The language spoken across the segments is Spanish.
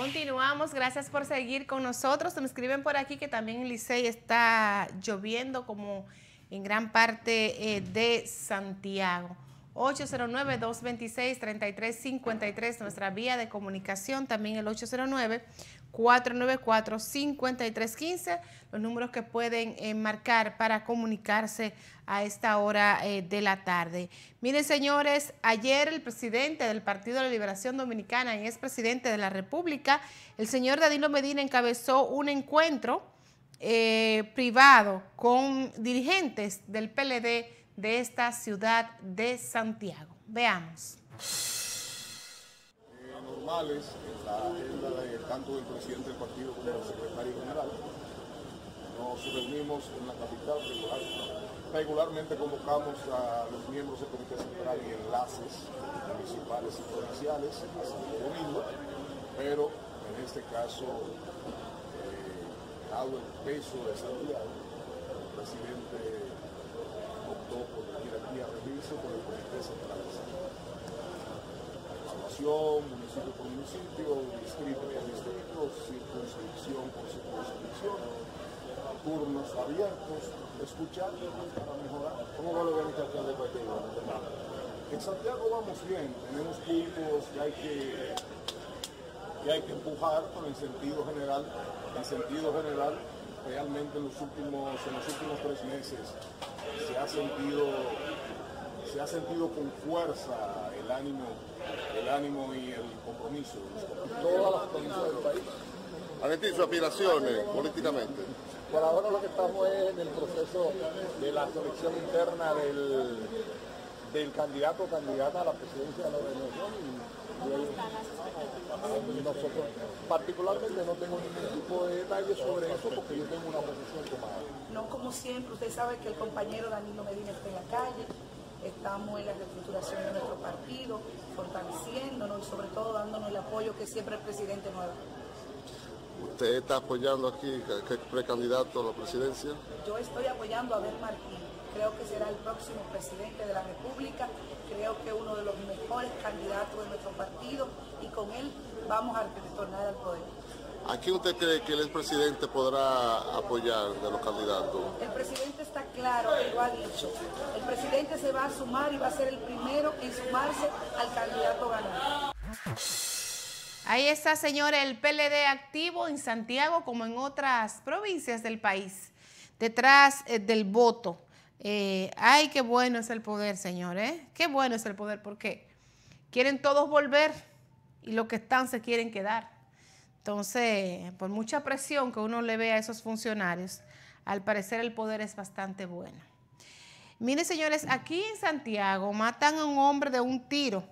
Continuamos, gracias por seguir con nosotros. Se me escriben por aquí que también en Licey está lloviendo como en gran parte eh, de Santiago. 809-226-3353, nuestra vía de comunicación, también el 809-494-5315, los números que pueden eh, marcar para comunicarse a esta hora eh, de la tarde. Miren, señores, ayer el presidente del Partido de la Liberación Dominicana y presidente de la República, el señor Danilo Medina, encabezó un encuentro eh, privado con dirigentes del PLD de esta ciudad de Santiago. Veamos. normales la agenda tanto del presidente del partido como del secretario general. Nos reunimos en la capital regularmente convocamos a los miembros del Comité Central y enlaces municipales y provinciales, pero en este caso, eh, dado el peso de Santiago, el presidente por la aquí a reunirse con el Comité Centralizado. Evaluación, municipio por municipio, distrito por distrito, circunscripción por circunscripción, turnos abiertos, escuchando para mejorar. ¿Cómo va la organización del partido? En Santiago vamos bien, tenemos puntos que hay que que hay que empujar, pero en sentido general, en sentido general, realmente los últimos, en los últimos tres meses se ha sentido se ha sentido con fuerza el ánimo el ánimo y el compromiso de todas las provincias del país Valentín, sus aspiraciones políticamente por ahora lo que estamos es en el proceso de la selección interna del, del candidato o candidata a la presidencia de la organización ¿Cómo están las expectativas? particularmente no tengo ningún tipo de detalle sobre eso porque yo tengo una posición tomada. No como siempre, usted sabe que el compañero Danilo Medina está en la calle, estamos en la reestructuración de nuestro partido, fortaleciéndonos y sobre todo dándonos el apoyo que siempre el presidente nos ¿Usted está apoyando aquí, precandidato a la presidencia? Yo estoy apoyando a Abel Martínez creo que será el próximo presidente de la República, creo que uno de los mejores candidatos de nuestro partido y con él vamos a retornar al poder. ¿A quién usted cree que el presidente podrá apoyar de los candidatos? El presidente está claro, lo ha dicho. El presidente se va a sumar y va a ser el primero en sumarse al candidato ganador. Ahí está, señora el PLD activo en Santiago como en otras provincias del país, detrás eh, del voto. Eh, ay, qué bueno es el poder, señores, ¿eh? Qué bueno es el poder, porque quieren todos volver y los que están se quieren quedar. Entonces, por mucha presión que uno le ve a esos funcionarios, al parecer el poder es bastante bueno. Miren, señores, aquí en Santiago matan a un hombre de un tiro.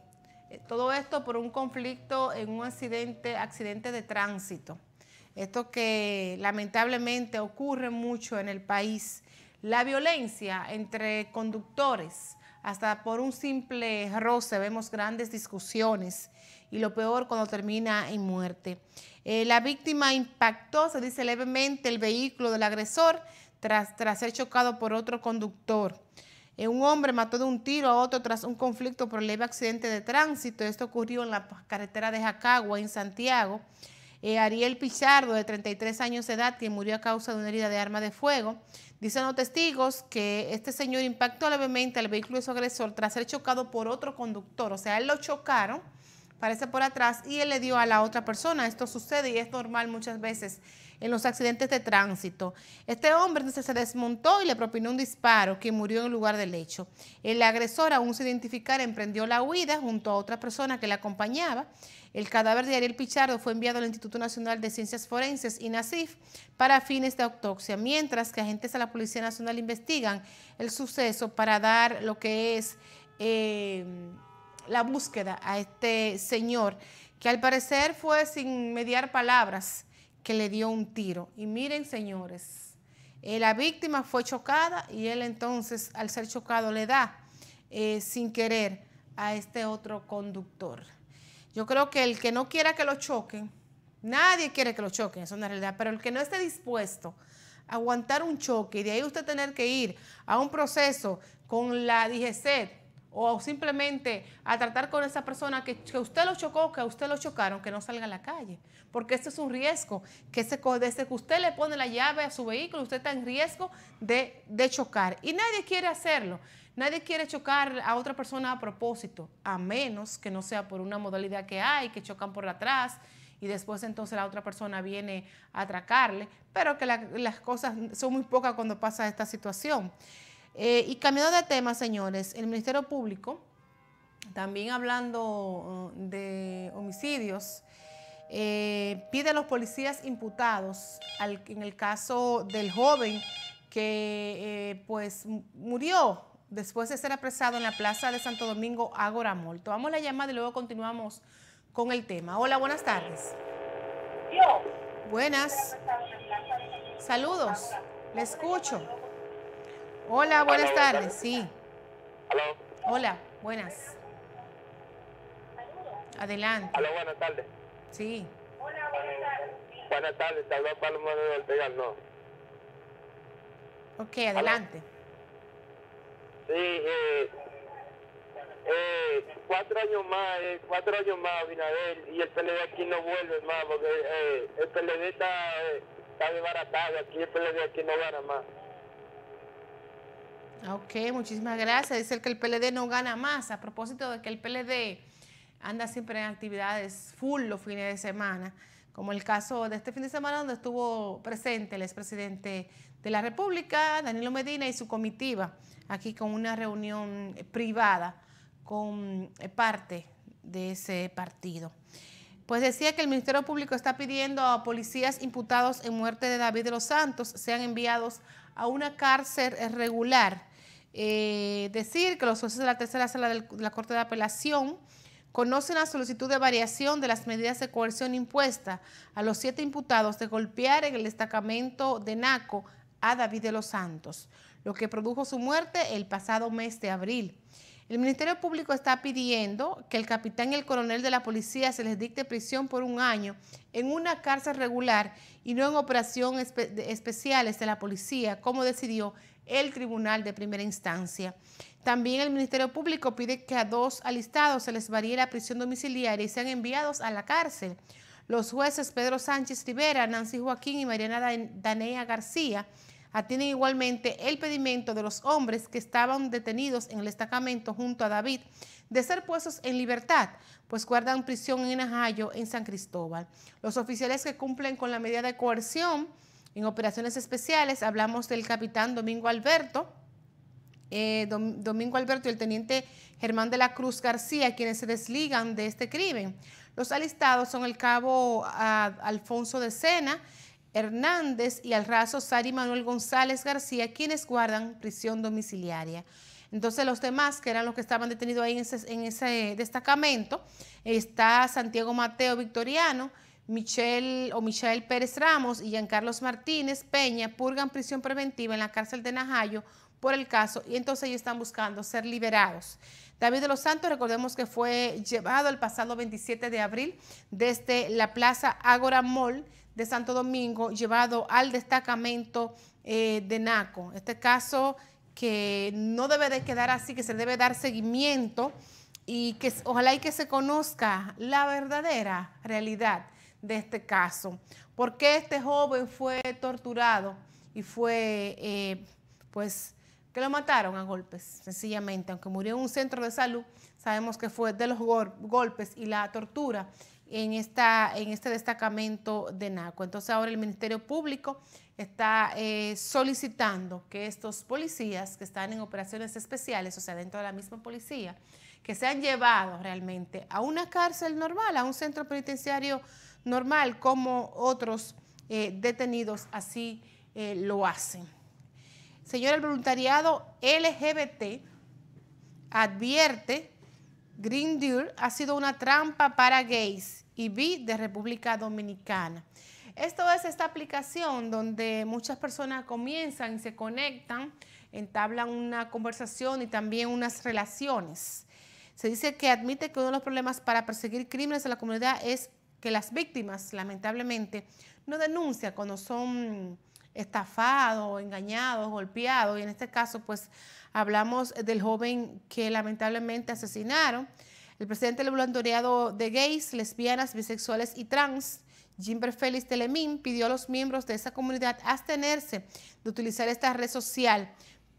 Eh, todo esto por un conflicto en un accidente, accidente de tránsito. Esto que lamentablemente ocurre mucho en el país. La violencia entre conductores, hasta por un simple roce vemos grandes discusiones y lo peor cuando termina en muerte. Eh, la víctima impactó, se dice levemente, el vehículo del agresor tras, ser chocado por otro conductor. Eh, un hombre mató de un tiro a otro tras un conflicto por leve accidente de tránsito. Esto ocurrió en la carretera de Jacagua, en Santiago. Eh, Ariel Pichardo, de 33 años de edad, que murió a causa de una herida de arma de fuego. Dicen los testigos que este señor impactó levemente al vehículo de su agresor tras ser chocado por otro conductor. O sea, él lo chocaron, parece por atrás, y él le dio a la otra persona. Esto sucede y es normal muchas veces en los accidentes de tránsito. Este hombre se desmontó y le propinó un disparo que murió en el lugar del hecho. El agresor, aún sin identificar, emprendió la huida junto a otra persona que le acompañaba. El cadáver de Ariel Pichardo fue enviado al Instituto Nacional de Ciencias Forenses, NACIF para fines de autopsia, mientras que agentes de la Policía Nacional investigan el suceso para dar lo que es eh, la búsqueda a este señor, que al parecer fue sin mediar palabras que le dio un tiro. Y miren, señores, eh, la víctima fue chocada y él entonces, al ser chocado, le da eh, sin querer a este otro conductor. Yo creo que el que no quiera que lo choquen, nadie quiere que lo choquen, eso es una realidad, pero el que no esté dispuesto a aguantar un choque y de ahí usted tener que ir a un proceso con la DGC, o simplemente a tratar con esa persona que, usted lo chocó, que a usted lo chocaron, que no salga a la calle. Porque esto es un riesgo, que se, desde que usted le pone la llave a su vehículo, usted está en riesgo de, chocar. Y nadie quiere hacerlo. Nadie quiere chocar a otra persona a propósito, a menos que no sea por una modalidad que hay, que chocan por atrás y después entonces la otra persona viene a atracarle, pero que las cosas son muy pocas cuando pasa esta situación. Eh, y cambiando de tema, señores, el Ministerio Público, también hablando uh, de homicidios, eh, pide a los policías imputados en el caso del joven que eh, pues murió después de ser apresado en la plaza de Santo Domingo Ágora molto. Tomamos la llamada y luego continuamos con el tema. Hola, buenas tardes. Buenas. Saludos. Le escucho. Hola, buenas tardes. Sí. Hola. Hola, buenas. Adelante. Hola, buenas tardes. Sí. Hola, buenas tardes. Buenas tardes, te habla Paloma de Ortega, no. Ok, adelante. Sí, eh, eh, cuatro años más, eh, cuatro años más, Binader, y el PLD aquí no vuelve más, porque eh, el PLD está, eh, está desbaratado, aquí el PLD aquí no gana más. Ok, muchísimas gracias. Dice que el PLD no gana más. A propósito de que el PLD anda siempre en actividades full los fines de semana, como el caso de este fin de semana donde estuvo presente el expresidente de la República, Danilo Medina, y su comitiva, aquí con una reunión privada con eh, parte de ese partido. Pues decía que el Ministerio Público está pidiendo a policías imputados en muerte de David de los Santos sean enviados a una cárcel regular eh, decir que los jueces de la tercera sala de la Corte de Apelación conocen la solicitud de variación de las medidas de coerción impuesta a los siete imputados de golpear en el destacamento de Naco a David de los Santos, lo que produjo su muerte el pasado mes de abril. El Ministerio Público está pidiendo que el capitán y el coronel de la policía se les dicte prisión por un año en una cárcel regular y no en operaciones especiales de la policía, como decidió el Tribunal de Primera Instancia. También el Ministerio Público pide que a dos alistados se les varíe la prisión domiciliaria y sean enviados a la cárcel. Los jueces Pedro Sánchez Rivera, Nancy Joaquín y Mariana Danea García atienden igualmente el pedimento de los hombres que estaban detenidos en el destacamento junto a David de ser puestos en libertad, pues guardan prisión en Ajayo, en San Cristóbal. Los oficiales que cumplen con la medida de coerción en operaciones especiales hablamos del capitán Domingo Alberto, eh, Domingo Alberto y el teniente Germán de la Cruz García, quienes se desligan de este crimen. Los alistados son el cabo ah, Alfonso de Sena, Hernández y al Sari Manuel González García, quienes guardan prisión domiciliaria. Entonces los demás, que eran los que estaban detenidos ahí en ese destacamento, está Santiago Mateo Victoriano, Michelle o Michelle Pérez Ramos y Carlos Martínez Peña purgan prisión preventiva en la cárcel de Najayo por el caso y entonces ellos están buscando ser liberados. David de los Santos, recordemos que fue llevado el pasado 27 de abril desde la Plaza Ágora Mall de Santo Domingo, llevado al destacamento eh, de NACO. Este caso que no debe de quedar así, que se debe dar seguimiento y que ojalá y que se conozca la verdadera realidad de este caso. ¿Por qué este joven fue torturado y fue, eh, pues, que lo mataron a golpes, sencillamente? Aunque murió en un centro de salud, sabemos que fue de los golpes y la tortura en, esta, en este destacamento de NACO. Entonces ahora el Ministerio Público está eh, solicitando que estos policías que están en operaciones especiales, o sea, dentro de la misma policía, que sean llevados realmente a una cárcel normal, a un centro penitenciario normal como otros eh, detenidos así eh, lo hacen. Señor, el voluntariado LGBT advierte, Green Deal ha sido una trampa para gays y vi de República Dominicana. Esto es esta aplicación donde muchas personas comienzan y se conectan, entablan una conversación y también unas relaciones. Se dice que admite que uno de los problemas para perseguir crímenes en la comunidad es que las víctimas, lamentablemente, no denuncian cuando son estafados, engañados, golpeados. Y en este caso, pues, hablamos del joven que lamentablemente asesinaron. El presidente del voluntariado de gays, lesbianas, bisexuales y trans, Jimber Félix Telemín, pidió a los miembros de esa comunidad abstenerse de utilizar esta red social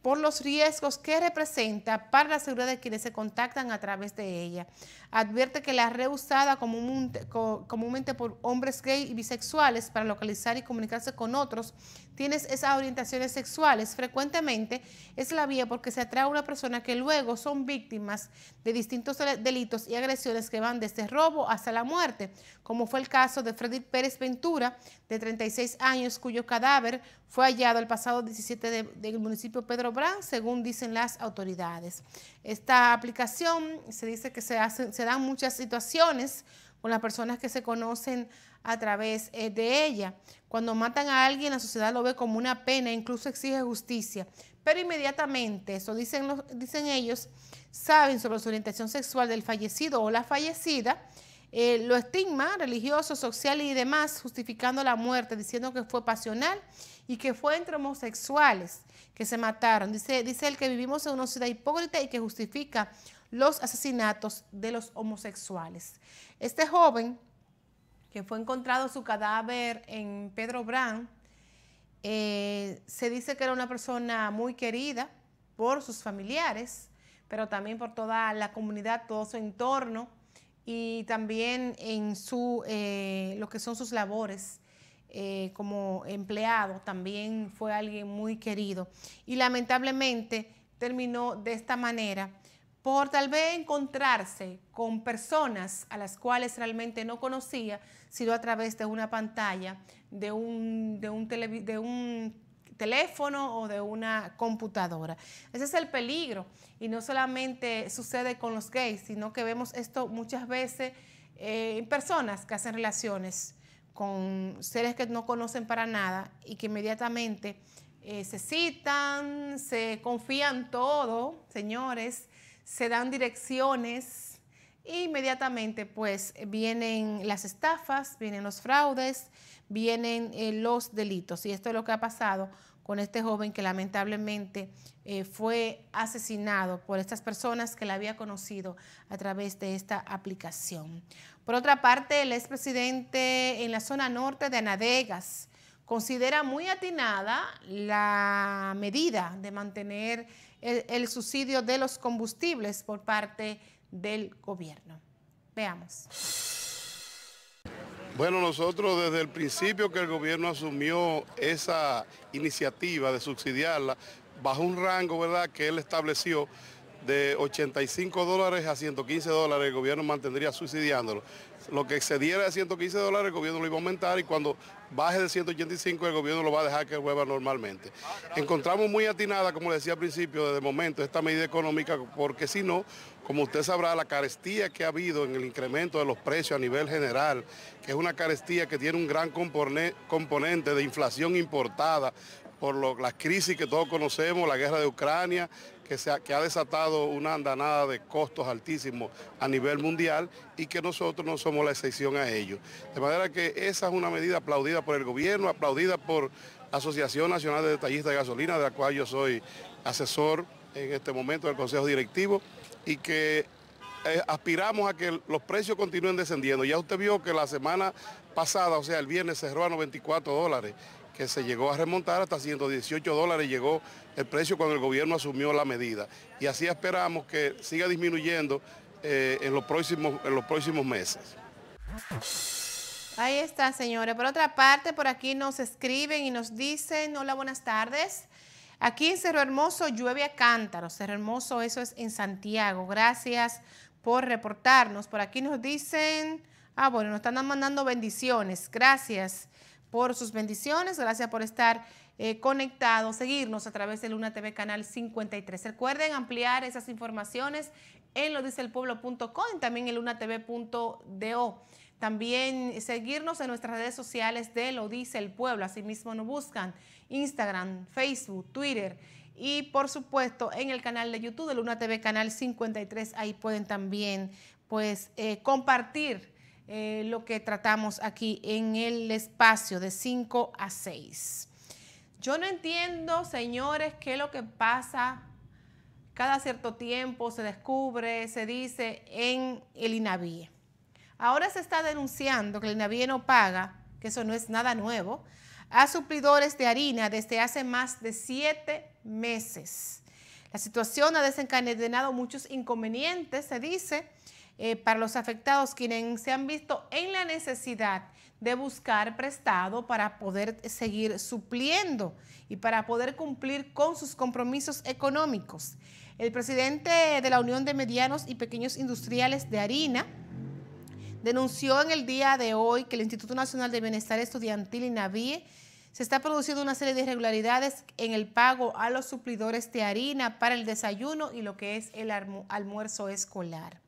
por los riesgos que representa para la seguridad de quienes se contactan a través de ella. Advierte que la red usada comúnmente, por hombres gay y bisexuales para localizar y comunicarse con otros tiene esas orientaciones sexuales frecuentemente es la vía porque se atrae a una persona que luego son víctimas de distintos delitos y agresiones que van desde robo hasta la muerte, como fue el caso de Freddy Pérez Ventura, de 36 años, cuyo cadáver fue hallado el pasado 17 del municipio Pedro según dicen las autoridades. Esta aplicación se dice que se, hacen, se dan muchas situaciones con las personas que se conocen a través eh, de ella. Cuando matan a alguien, la sociedad lo ve como una pena, incluso exige justicia. Pero inmediatamente, eso dicen, los, dicen ellos, saben sobre su orientación sexual del fallecido o la fallecida, eh, lo estigma religioso, social y demás, justificando la muerte, diciendo que fue pasional y que fue entre homosexuales que se mataron. Dice, dice él que vivimos en una sociedad hipócrita y que justifica los asesinatos de los homosexuales. Este joven, que fue encontrado su cadáver en Pedro Brand, eh, se dice que era una persona muy querida por sus familiares, pero también por toda la comunidad, todo su entorno y también en su, eh, lo que son sus labores eh, como empleado, también fue alguien muy querido. Y lamentablemente terminó de esta manera por tal vez encontrarse con personas a las cuales realmente no conocía, sino a través de una pantalla, de un, de un, tele, de un teléfono o de una computadora. Ese es el peligro y no solamente sucede con los gays, sino que vemos esto muchas veces eh, en personas que hacen relaciones con seres que no conocen para nada y que inmediatamente eh, se citan, se confían todo, señores, se dan direcciones e inmediatamente pues vienen las estafas, vienen los fraudes, vienen eh, los delitos. Y esto es lo que ha pasado con este joven que lamentablemente eh, fue asesinado por estas personas que la había conocido a través de esta aplicación. Por otra parte, el expresidente en la zona norte de Anadegas considera muy atinada la medida de mantener el subsidio de los combustibles por parte del gobierno. Veamos. Bueno, nosotros desde el principio que el gobierno asumió esa iniciativa de subsidiarla, bajo un rango ¿verdad? que él estableció de 85 dólares a 115 dólares, el gobierno mantendría subsidiándolo. Lo que excediera de 115 dólares, el gobierno lo iba a aumentar y cuando baje de 185, el gobierno lo va a dejar que vuelva normalmente. Ah, Encontramos muy atinada, como le decía al principio, desde el momento, esta medida económica, porque si no, como usted sabrá, la carestía que ha habido en el incremento de los precios a nivel general, que es una carestía que tiene un gran componente de inflación importada por las la crisis que todos conocemos, la guerra de Ucrania, que, que ha desatado una andanada de costos altísimos a nivel mundial y que nosotros no somos la excepción a ello. De manera que esa es una medida aplaudida por el gobierno, aplaudida por la Asociación Nacional de Detallistas de Gasolina, de la cual yo soy asesor en este momento del Consejo Directivo y que eh, aspiramos a que los precios continúen descendiendo. Ya usted vio que la semana pasada, o sea, el viernes cerró a 94 dólares, que se llegó a remontar hasta 118 dólares, llegó el precio cuando el gobierno asumió la medida. Y así esperamos que siga disminuyendo eh, en, los próximos, en los próximos meses. Ahí está, señores. Por otra parte, por aquí nos escriben y nos dicen, hola, buenas tardes. Aquí en Cerro Hermoso llueve a cántaros. Cerro Hermoso, eso es en Santiago. Gracias por reportarnos. Por aquí nos dicen, ah, bueno, nos están mandando bendiciones. Gracias por sus bendiciones. Gracias por estar eh, conectados, seguirnos a través de Luna TV Canal 53. Recuerden ampliar esas informaciones en lo dice el pueblo.com, también en lunatv.do. También seguirnos en nuestras redes sociales de Lo Dice el Pueblo. Asimismo nos buscan Instagram, Facebook, Twitter y por supuesto en el canal de YouTube de Luna TV Canal 53. Ahí pueden también pues eh, compartir eh, lo que tratamos aquí en el espacio de 5 a 6. Yo no entiendo, señores, qué es lo que pasa cada cierto tiempo, se descubre, se dice en el INAVIE. Ahora se está denunciando que el INAVIE no paga, que eso no es nada nuevo, a suplidores de harina desde hace más de siete meses. La situación ha desencadenado muchos inconvenientes, se dice, eh, para los afectados quienes se han visto en la necesidad de buscar prestado para poder seguir supliendo y para poder cumplir con sus compromisos económicos. El presidente de la Unión de Medianos y Pequeños Industriales de Harina, denunció en el día de hoy que el Instituto Nacional de Bienestar Estudiantil, INAVIE, se está produciendo una serie de irregularidades en el pago a los suplidores de harina para el desayuno y lo que es el almuerzo escolar.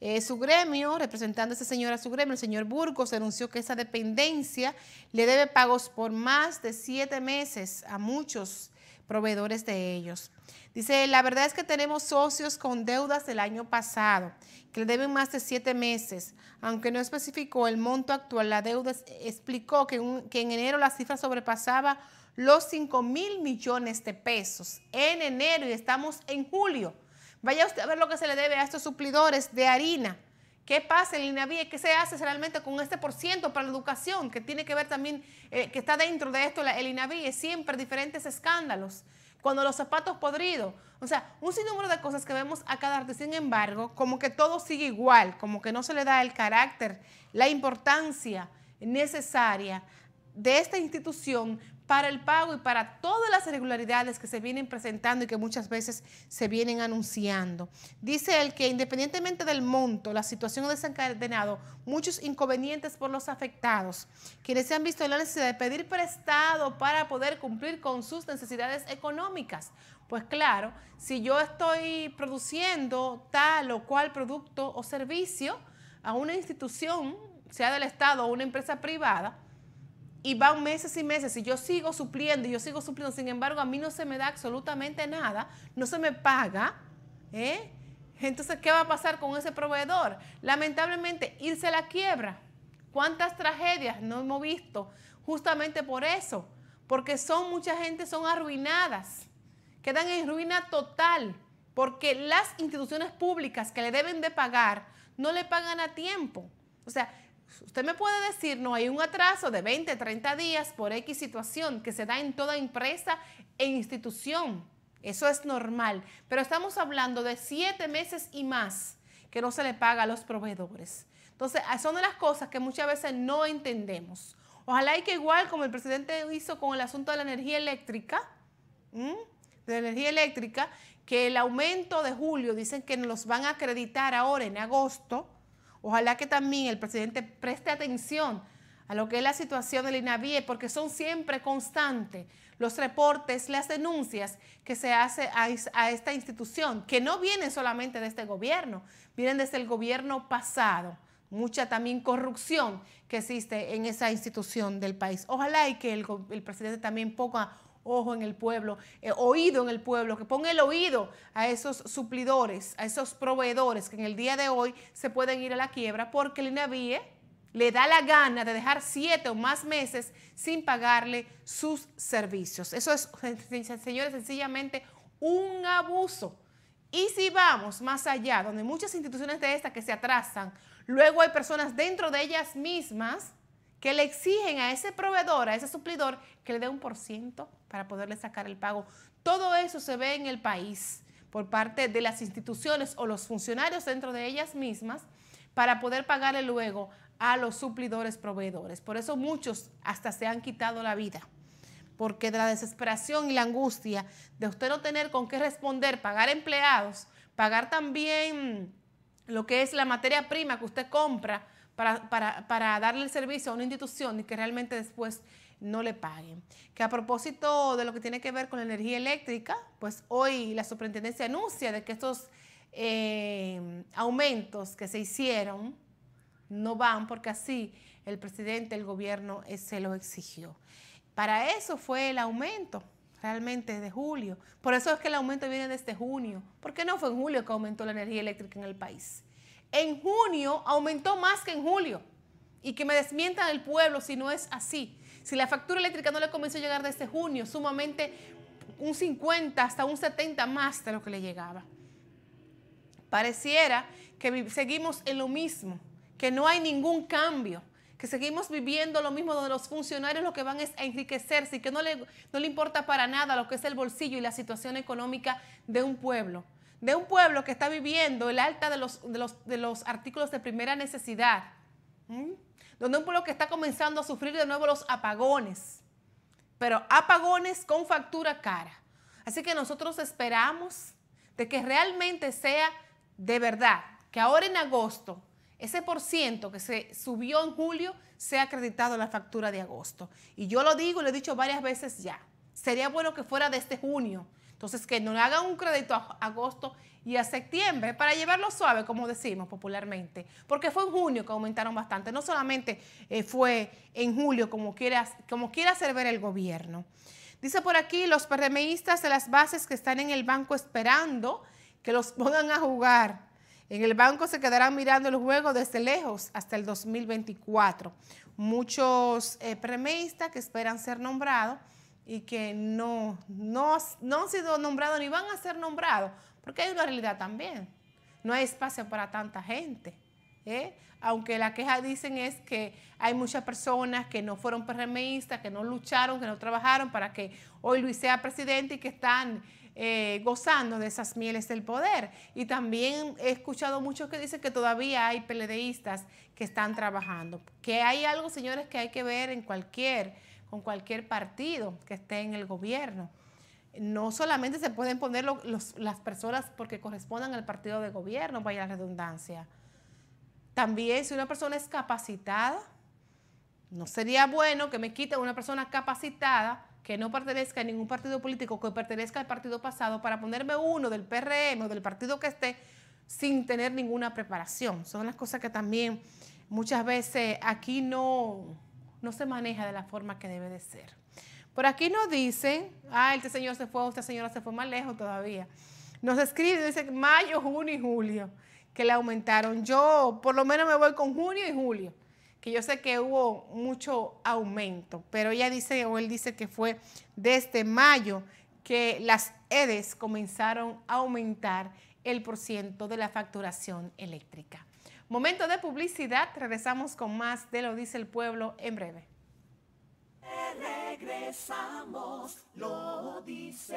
Eh, su gremio, representando a señor a su gremio, el señor Burgos, denunció que esa dependencia le debe pagos por más de siete meses a muchos proveedores de ellos. Dice, la verdad es que tenemos socios con deudas del año pasado, que le deben más de siete meses. Aunque no especificó el monto actual, la deuda explicó que, en enero la cifra sobrepasaba los 5 mil millones de pesos. En enero y estamos en julio. Vaya usted a ver lo que se le debe a estos suplidores de harina. ¿Qué pasa en INAVIE? ¿Qué se hace realmente con este por ciento para la educación? Que tiene que ver también, eh, que está dentro de esto la, el INAVI, siempre diferentes escándalos. Cuando los zapatos podridos. O sea, un sinnúmero de cosas que vemos a cada arte. Sin embargo, como que todo sigue igual, como que no se le da el carácter, la importancia necesaria de esta institución para el pago y para todas las irregularidades que se vienen presentando y que muchas veces se vienen anunciando. Dice él que independientemente del monto, la situación ha desencadenado muchos inconvenientes por los afectados, quienes se han visto en la necesidad de pedir prestado para poder cumplir con sus necesidades económicas. Pues claro, si yo estoy produciendo tal o cual producto o servicio a una institución, sea del Estado o una empresa privada, y van meses y meses y yo sigo supliendo y yo sigo supliendo, sin embargo a mí no se me da absolutamente nada, no se me paga, ¿eh? Entonces, ¿qué va a pasar con ese proveedor? Lamentablemente, irse a la quiebra. ¿Cuántas tragedias no hemos visto justamente por eso? Porque son mucha gente, son arruinadas, quedan en ruina total, porque las instituciones públicas que le deben de pagar no le pagan a tiempo. O sea, Usted me puede decir, no, hay un atraso de 20, 30 días por X situación que se da en toda empresa e institución. Eso es normal. Pero estamos hablando de siete meses y más que no se le paga a los proveedores. Entonces, ah, son de las cosas que muchas veces no entendemos. Ojalá y que igual como el presidente hizo con el asunto de la energía eléctrica, de energía eléctrica, que el aumento de julio, dicen que nos van a acreditar ahora en agosto, Ojalá que también el presidente preste atención a lo que es la situación del INAVIE, porque son siempre constantes los reportes, las denuncias que se hace a, esta institución, que no vienen solamente de este gobierno, vienen desde el gobierno pasado. Mucha también corrupción que existe en esa institución del país. Ojalá y que el, el presidente también ponga ojo en el pueblo, eh, oído en el pueblo, que ponga el oído a esos suplidores, a esos proveedores que en el día de hoy se pueden ir a la quiebra porque el INAVIE le da la gana de dejar siete o más meses sin pagarle sus servicios. Eso es, señores, sencillamente un abuso. Y si vamos más allá, donde muchas instituciones de estas que se atrasan, luego hay personas dentro de ellas mismas que le exigen a ese proveedor, a ese suplidor, que le dé un por ciento para poderle sacar el pago. Todo eso se ve en el país por parte de las instituciones o los funcionarios dentro de ellas mismas para poder pagarle luego a los suplidores proveedores. Por eso muchos hasta se han quitado la vida, porque de la desesperación y la angustia de usted no tener con qué responder, pagar empleados, pagar también lo que es la materia prima que usted compra, para, darle el servicio a una institución y que realmente después no le paguen. Que a propósito de lo que tiene que ver con la energía eléctrica, pues hoy la superintendencia anuncia de que estos eh, aumentos que se hicieron no van porque así el presidente, el gobierno eh, se lo exigió. Para eso fue el aumento realmente de julio. Por eso es que el aumento viene desde junio, porque no fue en julio que aumentó la energía eléctrica en el país en junio aumentó más que en julio. Y que me desmientan el pueblo si no es así. Si la factura eléctrica no le comenzó a llegar desde junio, sumamente un 50 hasta un 70 más de lo que le llegaba. Pareciera que seguimos en lo mismo, que no hay ningún cambio, que seguimos viviendo lo mismo donde los funcionarios lo que van es a enriquecerse y que no le, no le importa para nada lo que es el bolsillo y la situación económica de un pueblo de un pueblo que está viviendo el alta de los, de los, de los artículos de primera necesidad, donde un pueblo que está comenzando a sufrir de nuevo los apagones, pero apagones con factura cara. Así que nosotros esperamos de que realmente sea de verdad, que ahora en agosto ese por ciento que se subió en julio sea acreditado en la factura de agosto. Y yo lo digo, y lo he dicho varias veces ya, sería bueno que fuera de este junio entonces, que no hagan un crédito a agosto y a septiembre para llevarlo suave, como decimos popularmente, porque fue en junio que aumentaron bastante, no solamente eh, fue en julio como quiera como hacer ver el gobierno. Dice por aquí, los PRMistas de las bases que están en el banco esperando que los pongan a jugar. En el banco se quedarán mirando el juego desde lejos hasta el 2024. Muchos eh, PRMistas que esperan ser nombrados y que no, no, han sido nombrados ni van a ser nombrados, porque hay una realidad también. No hay espacio para tanta gente. ¿eh? Aunque la queja dicen es que hay muchas personas que no fueron PRMistas, que no lucharon, que no trabajaron para que hoy Luis sea presidente y que están eh, gozando de esas mieles del poder. Y también he escuchado muchos que dicen que todavía hay PLDistas que están trabajando. Que hay algo, señores, que hay que ver en cualquier con cualquier partido que esté en el gobierno. No solamente se pueden poner las personas porque correspondan al partido de gobierno, vaya la redundancia. También si una persona es capacitada, no sería bueno que me quite una persona capacitada que no pertenezca a ningún partido político, que pertenezca al partido pasado, para ponerme uno del PRM o del partido que esté sin tener ninguna preparación. Son las cosas que también muchas veces aquí no, no se maneja de la forma que debe de ser. Por aquí nos dicen, ah, este señor se fue, esta señora se fue más lejos todavía. Nos escribe, dice mayo, junio y julio, que le aumentaron. Yo por lo menos me voy con junio y julio, que yo sé que hubo mucho aumento, pero ella dice, o él dice que fue desde mayo que las EDES comenzaron a aumentar el por de la facturación eléctrica. Momento de publicidad, regresamos con más de Lo dice el pueblo en breve. Regresamos, lo dice.